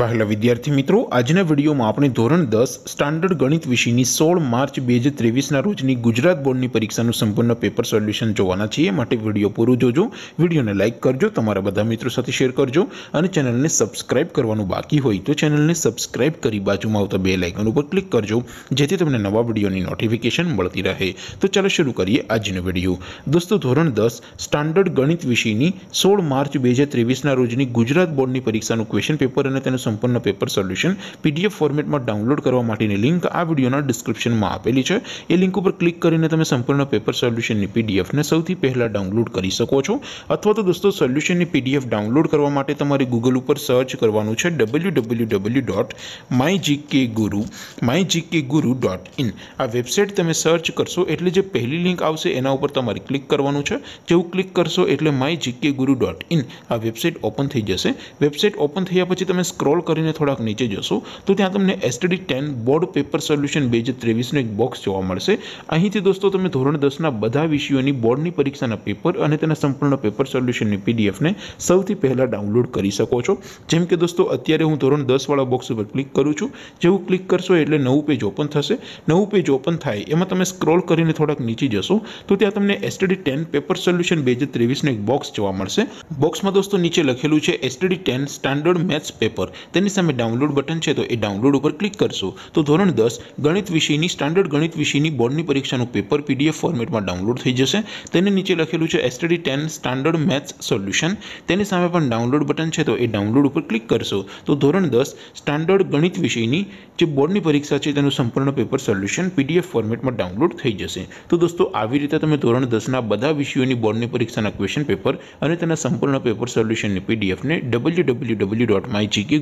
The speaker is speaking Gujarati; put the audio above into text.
વહેલા વિદ્યાર્થી મિત્રો આજના વિડીયોમાં આપણે ધોરણ દસ સ્ટાન્ડર્ડ ગણિત વિષયની સોળ માર્ચ બે હજાર ત્રેવીસના રોજની ગુજરાત બોર્ડની પરીક્ષાનું સંપૂર્ણ પેપર સોલ્યુશન જોવાના છીએ માટે વિડીયો પૂરો જોજો વિડીયોને લાઇક કરજો તમારા બધા મિત્રો સાથે શેર કરજો અને ચેનલને સબસ્ક્રાઇબ કરવાનું બાકી હોય તો ચેનલને સબસ્ક્રાઇબ કરી બાજુમાં આવતા બે લાઇકન ઉપર ક્લિક કરજો જેથી તમને નવા વિડીયોની નોટિફિકેશન મળતી રહે તો ચાલો શરૂ કરીએ આજનો વિડીયો દોસ્તો ધોરણ દસ સ્ટાન્ડર્ડ ગણિત વિષયની સોળ માર્ચ બે હજાર ત્રેવીસના રોજની ગુજરાત બોર્ડની પરીક્ષાનું ક્વેશ્ચન પેપર અને તેનું संपूर्ण पेपर सॉल्यूशन पीडीएफ फॉर्मेट માં ડાઉનલોડ કરવા માટેની લિંક આ વિડિયોના ડિસ્ક્રિપ્શનમાં આપેલી છે એ લિંક ઉપર ક્લિક કરીને તમે સંપૂર્ણ પેપર સોલ્યુશન ની પીડીએફ ને સૌથી પહેલા ડાઉનલોડ કરી શકો છો અથવા તો દોસ્તો સોલ્યુશન ની પીડીએફ ડાઉનલોડ કરવા માટે તમારે Google ઉપર સર્ચ કરવાનું છે www.mygkguru mygkguru.in આ વેબસાઈટ તમે સર્ચ કરશો એટલે જે પહેલી લિંક આવશે એના ઉપર તમારે ક્લિક કરવાનું છે જેઉ ક્લિક કરશો એટલે mygkguru.in આ વેબસાઈટ ઓપન થઈ જશે વેબસાઈટ ઓપન થઈયા પછી તમે સ્ક્રોલ કરીને થોડાક નીચે જશો તો ત્યાં તમને STD ten board paper solution બે હજાર ત્રેવીસનું એક બોક્સ જોવા મળશે અહીંથી દોસ્તો તમે ધોરણ દસના બધા વિષયોની બોર્ડની પરીક્ષાના પેપર અને તેના સંપૂર્ણ પેપર સોલ્યુશનની પીડીએફને સૌથી પહેલાં ડાઉનલોડ કરી શકો છો જેમ કે દોસ્તો અત્યારે હું ધોરણ દસવાળા બોક્સ ઉપર ક્લિક કરું છું જેવું ક્લિક કરશો એટલે નવું પેજ ઓપન થશે નવું પેજ ઓપન થાય એમાં તમે સ્ક્રોલ કરીને થોડાક નીચે જશો તો ત્યાં તમને એસટીડી ટેન પેપર સોલ્યુશન બે હજાર ત્રેવીસનું એક બોક્સ જોવા મળશે બોક્સમાં દોસ્તો નીચે લખેલું છે STD ten standard maths paper તેની સામે ડાઉનલોડ બટન છે તો એ ડાઉનલોડ ઉપર ક્લિક કરશો તો ધોરણ દસ ગણિત વિષયની સ્ટાન્ડર્ડ ગણિત વિષયની બોર્ડની પરીક્ષાનું પેપર પીડીએફ ફોર્મેટમાં ડાઉનલોડ થઈ જશે તેને નીચે લખેલું છે STD ten standard maths solution તેની સામે પણ ડાઉનલોડ બટન છે તો એ ડાઉનલોડ ઉપર ક્લિક કરશો તો ધોરણ દસ સ્ટાન્ડર્ડ ગણિત વિષયની જે બોર્ડની પરીક્ષા છે તેનું સંપૂર્ણ પેપર સોલ્યુશન પીડીએફ ફોર્મેટમાં ડાઉનલોડ થઈ જશે તો દોસ્તો આવી રીતે તમે ધોરણ દસના બધા વિષયોની બોર્ડની પરીક્ષાના ક્વેશ્ચન પેપર અને તેના સંપૂર્ણ પેપર સોલ્યુશનની પીડીએફને W W W dot my GK